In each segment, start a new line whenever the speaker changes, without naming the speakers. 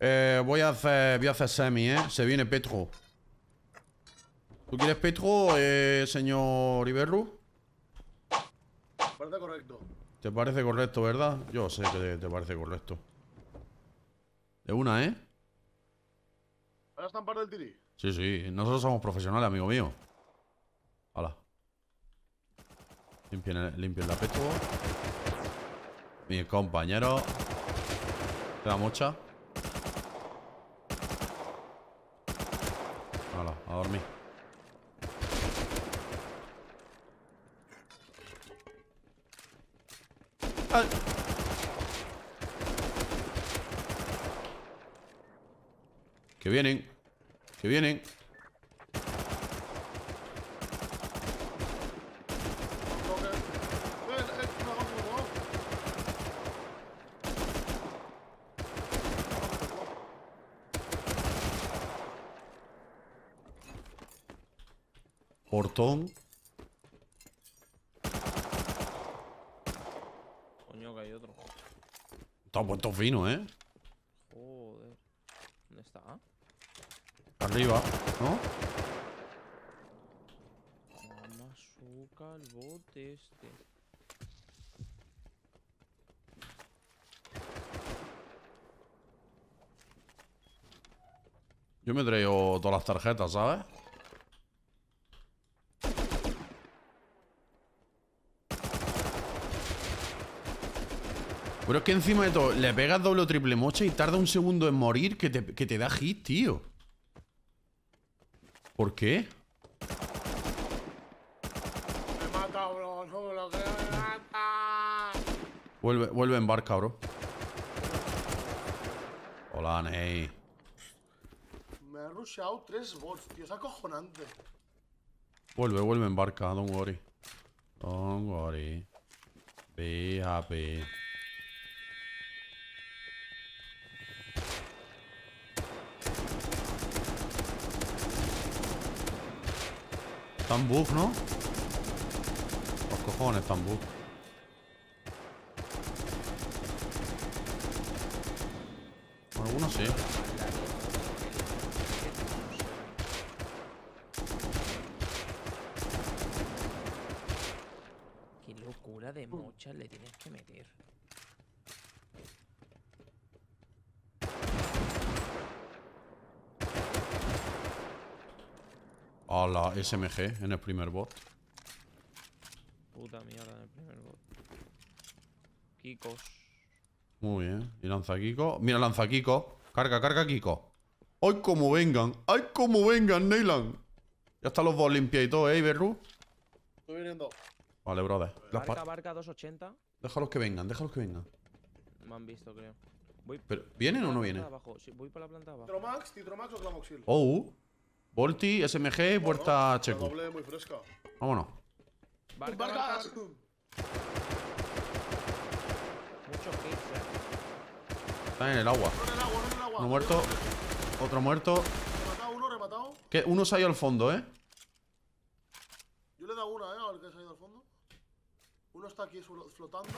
Eh, voy a hacer... Voy semi, ¿eh? Se viene Petro. ¿Tú quieres Petro, eh, señor Iberru? Parece correcto. Te parece correcto, ¿verdad? Yo sé que te parece correcto. De una, ¿eh? a estampar del tiri? Sí, sí. Nosotros somos profesionales, amigo mío. Hola Limpien, la Petro. mi compañero Te da mocha Hola, a dormir. Que vienen. Que vienen. Portón. Coño, que hay otro. Está puesto fino, ¿eh? Joder. ¿Dónde está? Arriba, ¿no? Mamazuca, el bote este. Yo me traigo todas las tarjetas, ¿sabes? Pero es que encima de todo, le pegas doble o triple mocha y tarda un segundo en morir que te, da hit, tío. ¿Por qué? Me mata, bro. me mata. Vuelve, vuelve en barca, bro. Hola, Ney. Me ha rusheado tres bots, tío. Es acojonante. Vuelve, vuelve en barca. Don't worry. Don't worry. Be happy. Están ¿no? Los cojones están buff. Algunos sí. la SMG en el primer bot. Puta mierda en el primer bot. Kikos. Muy bien. Y lanza Kiko. Mira, lanza Kiko. Carga, carga Kiko. ¡Ay, como vengan! ¡Ay, como vengan, Neyland! Ya están los dos limpios y todo, ¿eh, Iberru? Estoy viniendo. Vale, brother. Las barca, barca 280. Déjalos que vengan, déjalos que vengan. Me han visto, creo. Voy Pero, ¿Vienen o no vienen? voy para la planta abajo. ¿Titromax, Titromax o Clamoxil? Oh. Volti, SMG puerta checo. doble muy fresca. Vámonos. Barca, barca. Muchos hits, eh. Está en el agua. No en el agua, no en el agua. Uno muerto. Otro muerto. Rematado, uno rematado. ¿Qué? Uno se ha ido al fondo, ¿eh? Yo le he dado una, ¿eh? Al que se ha ido al fondo. Uno está aquí flotando.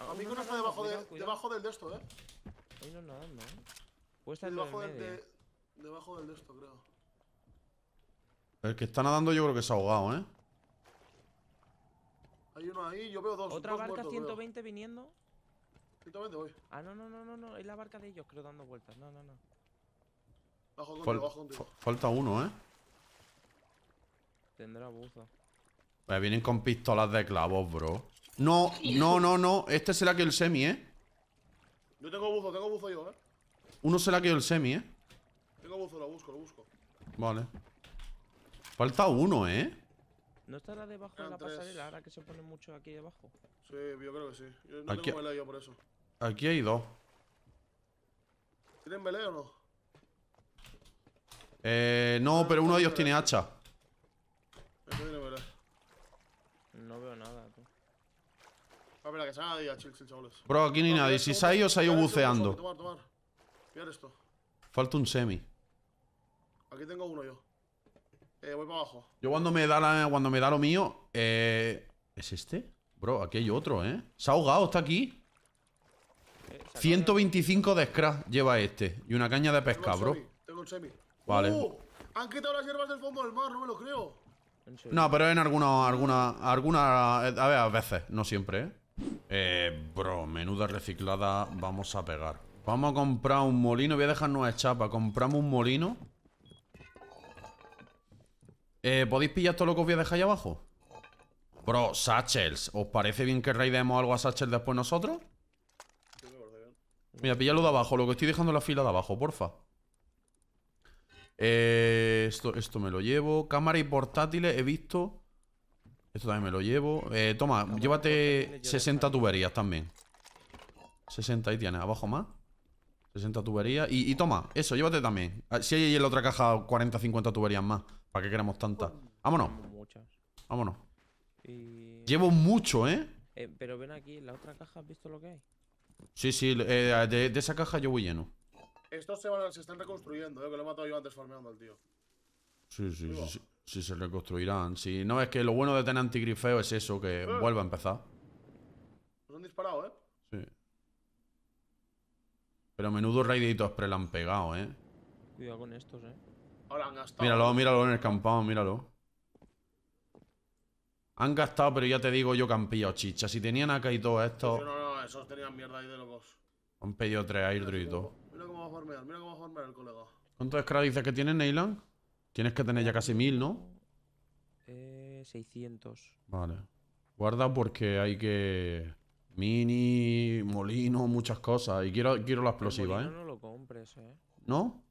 Ah, a mí que uno está debajo, cuidado, de, debajo del de esto, ¿eh? Uno nadando, ¿eh? Puede estar debajo del eh. de, debajo del de esto, creo. El que está nadando yo creo que se ha ahogado, ¿eh? Hay uno ahí, yo veo dos. Otra barca 120 viniendo. 120 voy. Ah, no, no, no, no, no. Es la barca de ellos, creo, dando vueltas. No, no, no. Bajo bajo Falta uno, ¿eh? Tendrá buzo. Pues vienen con pistolas de clavos, bro. No, no, no, no. Este será que el semi, ¿eh? Yo tengo buzo, tengo buzo yo, ¿eh? Uno será que el semi, ¿eh? Tengo buzo, lo busco, lo busco. Vale. Falta uno, ¿eh? ¿No estará debajo de la pasarela ahora que se pone mucho aquí debajo? Sí, yo creo que sí. Yo no aquí, tengo yo por eso. Aquí hay dos. ¿Tienen melee o no? Eh, no, ah, pero uno de ellos tiene hacha. tiene No veo nada, tú. Ah, a ver, que se chill, chavales. Bro, aquí ni nadie. Si se ha ido, se ha ido buceando. Tomar, esto. Falta un semi. Aquí tengo uno yo. Eh, Yo cuando me da, cuando me da lo mío. Eh, ¿Es este? Bro, aquí hay otro, ¿eh? Se ha ahogado, está aquí. 125 eh, de scrap lleva este. Y una caña de pesca, bro. tengo semi. Vale. Uh, han quitado las hierbas del fondo del no me lo creo. No, pero en alguna, alguna, alguna, a ver, a veces, no siempre, ¿eh? Eh, bro, menuda reciclada vamos a pegar. Vamos a comprar un molino, voy a dejarnos a chapa. Compramos un molino eh, ¿Podéis pillar todo lo que os voy a dejar ahí abajo? Bro, Satchels. ¿Os parece bien que raidemos algo a Satchels después nosotros? Mira, pillalo de abajo, lo que estoy dejando en la fila de abajo, porfa. Eh, esto, esto me lo llevo. Cámara y portátiles, he visto. Esto también me lo llevo. Eh, toma, llévate 60 tuberías también. 60 ahí tienes, abajo más. 60 tuberías. Y, y toma, eso, llévate también. Ah, si hay ahí en la otra caja 40, 50 tuberías más. ¿Para qué queremos tantas? Vámonos. Vámonos. Llevo mucho, ¿eh? ¿eh? Pero ven aquí, en la otra caja, ¿has visto lo que hay? Sí, sí, eh, de, esa caja yo voy lleno. Estos se, van, se están reconstruyendo, ¿eh? Que lo he matado yo antes farmeando al tío. Sí, sí, sí, sí, sí, se reconstruirán. Sí, no, es que lo bueno de tener antigrifeo es eso, que eh. vuelva a empezar. Nos pues han disparado, ¿eh? Sí. Pero menudo raiditos pre han pegado, ¿eh? Cuidado con estos, ¿eh? Míralo, míralo en el campado, míralo. Han gastado, pero ya te digo yo que han pillado chicha. Si tenían acá y todo esto. No, no, no, esos tenían mierda ahí de locos. Han pedido tres airdrops y todo. Mira cómo va a formar, mira cómo va a formar el colega. ¿Cuántos scrap que tienes, Neyland? Tienes que tener ya casi mil, ¿no? Eh, 600. Vale. Guarda porque hay que... Mini, molino, muchas cosas. Y quiero, la explosiva, el ¿eh? no lo compres, ¿eh? ¿No?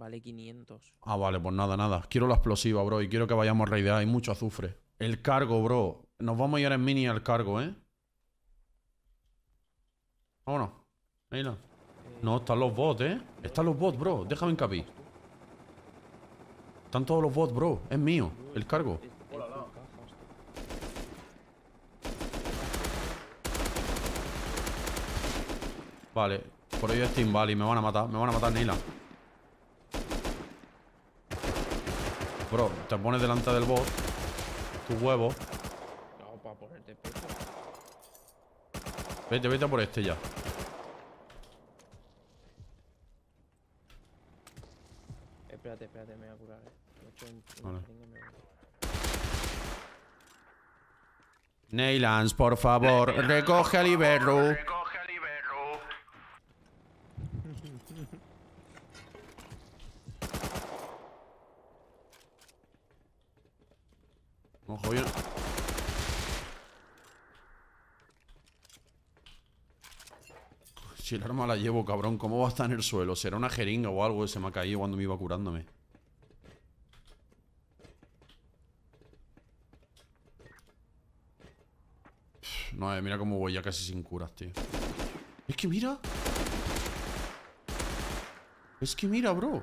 Vale 500. Ah, vale, pues nada, nada. Quiero la explosiva, bro, y quiero que vayamos a raidear. Hay mucho azufre. El cargo, bro. Nos vamos a ir en mini al cargo, ¿eh? Vámonos. Ahí no. Eh. No, están los bots, ¿eh? Están los bots, bro. Déjame hincapié. Están todos los bots, bro. Es mío. El cargo. Vale. Por ello es Team y Me van a matar. Me van a matar, Neyland. bro, te pones delante del bot. Tu huevo. No, para ponerte pecho. Vete, vete a por este ya. Espérate, espérate, me voy a curar, eh. Neilans, por favor, recoge al Iberru. Si el arma la llevo, cabrón ¿Cómo va a estar en el suelo? ¿Será una jeringa o algo? Se me ha caído cuando me iba curándome No, eh, mira cómo voy ya casi sin curas, tío Es que mira Es que mira, bro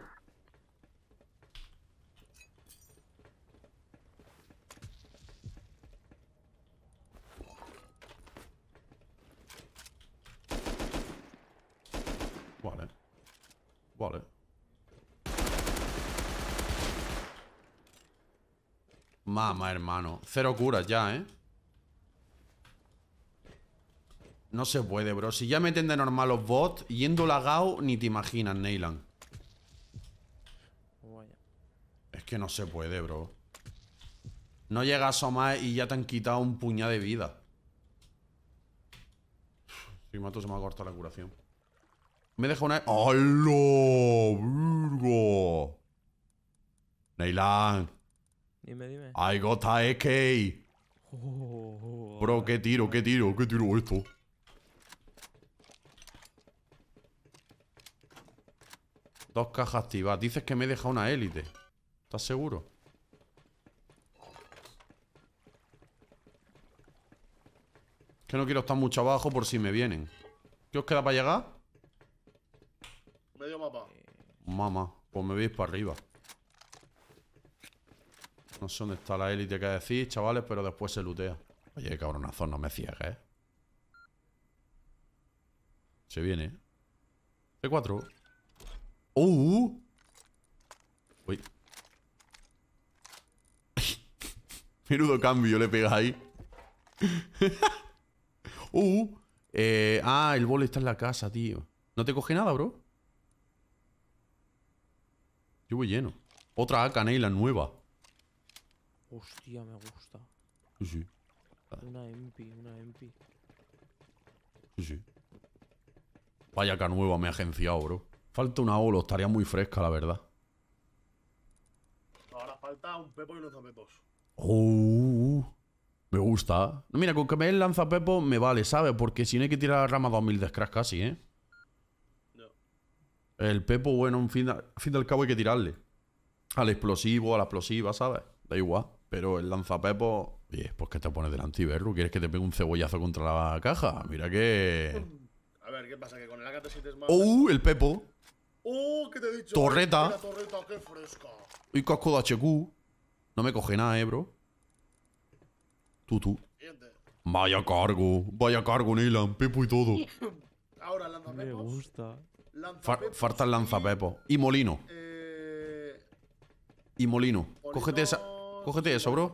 Mamá, hermano. Cero curas ya, ¿eh? No se puede, bro. Si ya meten de normal los bots, yendo lagao, ni te imaginas, Neyland. Es que no se puede, bro. No llegas a más y ya te han quitado un puñado de vida. Si mato se me ha cortado la curación. Me deja una... ¡Halo, ¡Virgo! Neylan. Dime, dime. I got oh. Bro, qué tiro, qué tiro, qué tiro esto. Dos cajas activadas. Dices que me he dejado una élite. ¿Estás seguro? Que no quiero estar mucho abajo por si me vienen. ¿Qué os queda para llegar? Medio mapa. Mamá, pues me veis para arriba. No sé dónde está la élite que decís, chavales, pero después se lutea. Oye, cabronazo, no me ciegues, ¿eh? Se viene. C4. ¡Uh! Uy. Menudo cambio le pega ahí. ¡Uh! Eh, ah, el bol está en la casa, tío. ¿No te coge nada, bro? Yo voy lleno. Otra AK, la nueva. Hostia, me gusta. Sí, sí. Una MP, una MP. Sí, sí. Vaya que nueva me ha agenciado, bro. Falta una Olo, estaría muy fresca, la verdad. Ahora falta un Pepo y unos uh, uh. me gusta. No, Mira, con que me lanza Pepo me vale, ¿sabes? Porque si no hay que tirar rama 2000 de Scratch casi, ¿eh? No. El Pepo, bueno, al fin, al fin del cabo hay que tirarle. Al explosivo, a la explosiva, ¿sabes? Da igual. Pero el lanzapepo, ¿Por pues que te pones delante, Berro? ¿Quieres que te pegue un cebollazo contra la caja? Mira que. A ver, ¿qué pasa? Que con el ak 7 es más. ¡Uh! El Pepo. ¡Uh! ¿Qué te he dicho? Torreta. Mira, torreta, qué fresca. Y casco de HQ. No me coge nada, eh, bro. Tú, tú. Vaya cargo. Vaya cargo, Nilan. Pepo y todo. Ahora, lanzapepo. Me gusta. Lanzapepos falta el lanzapepo. Y Molino. Eh... Y Molino. Cógete esa. Cógete eso, bro.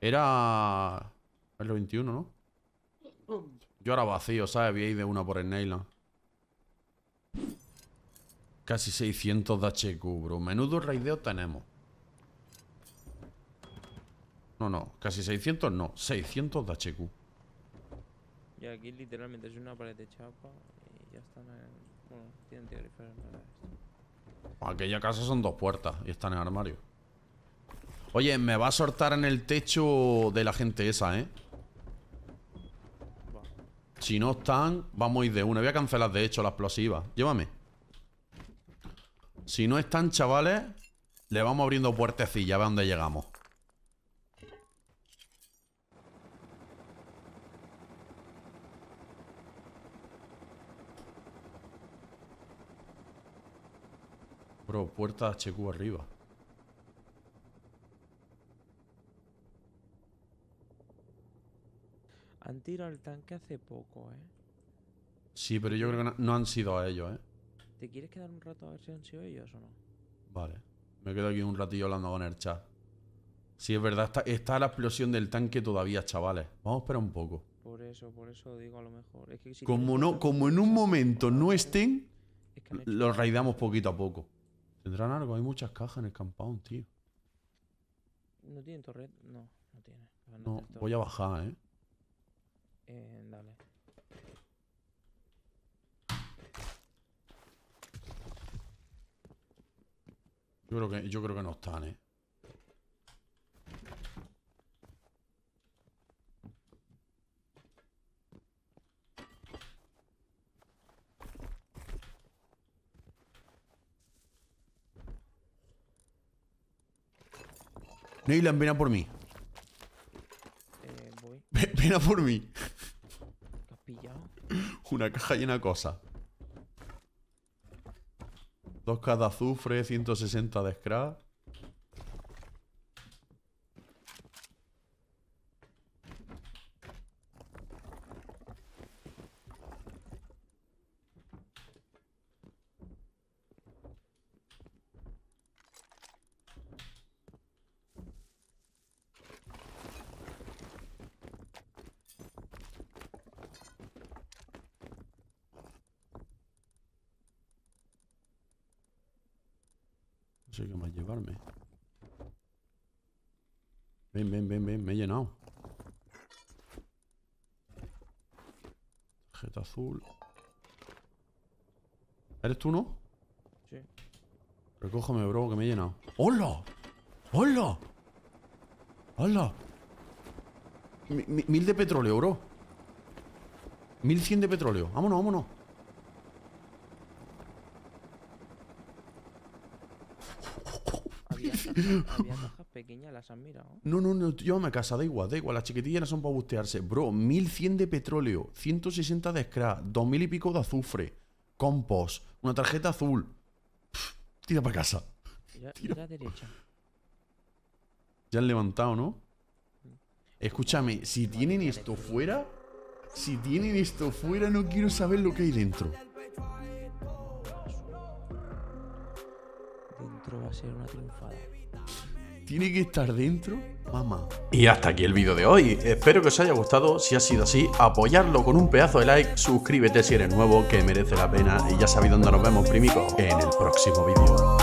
Era... el lo 21, ¿no? Yo ahora vacío, ¿sabes? Voy de una por el Neyla. Casi 600 de HQ, bro. Menudo raideo tenemos. No, no. Casi 600 no. 600 de HQ. Y aquí literalmente es una pared de chapa y ya están en... Bueno, tienen Aquella casa son dos puertas y están en armario. Oye, me va a soltar en el techo de la gente esa, ¿eh? Si no están, vamos a ir de una. Voy a cancelar, de hecho, la explosiva. Llévame. Si no están, chavales, le vamos abriendo puertecillas. A ver dónde llegamos. Bro, puerta HQ arriba. tiro al tanque hace poco, ¿eh? Sí, pero yo creo que no, han sido a ellos, ¿eh? ¿Te quieres quedar un rato a ver si han sido ellos o no? Vale. Me quedo aquí un ratillo hablando con el chat. Sí, es verdad, está, la explosión del tanque todavía, chavales. Vamos a esperar un poco. Por eso, por eso digo a lo mejor. Es que si como, no, como en pues, un momento no estén, los raidamos poquito a poco. Tendrán algo, hay muchas cajas en el campón, tío. ¿No tienen torre No, no tiene. no voy a bajar, eh. e ehm, dale. Io che, io creo che no tane. Neil, ven a por mí. Eh, voy. ven a por mí. Una caja llena cosa dos 2K de azufre, 160 de scrap. No sé qué a llevarme. Ven, ven, ven, ven, me he llenado. Tarjeta azul. ¿Eres tú, no? Sí. Recójame, bro, que me he llenado. ¡Hola! ¡Hola! ¡Hola! mil de petróleo, bro. Mil cien de petróleo. Vámonos, vámonos. No, no, no, llévame a casa, da igual, da igual. Las chiquitillas no son para bustearse. Bro, 1100 de petróleo, 160 de scrap, 2000 y pico de azufre, compost, una tarjeta azul. tira para casa. Tira, derecha. Ya han levantado, ¿no? Mm. Escúchame, si tienen esto fuera, si tienen esto fuera, no quiero saber lo que hay dentro. Dentro va a ser una triunfada tiene que estar dentro, mamá. Y hasta aquí el vídeo de hoy. Espero que os haya gustado. Si ha sido así, apoyarlo con un pedazo de like, suscríbete si eres nuevo, que merece la pena. Y ya sabéis dónde nos vemos, primico, en el próximo vídeo.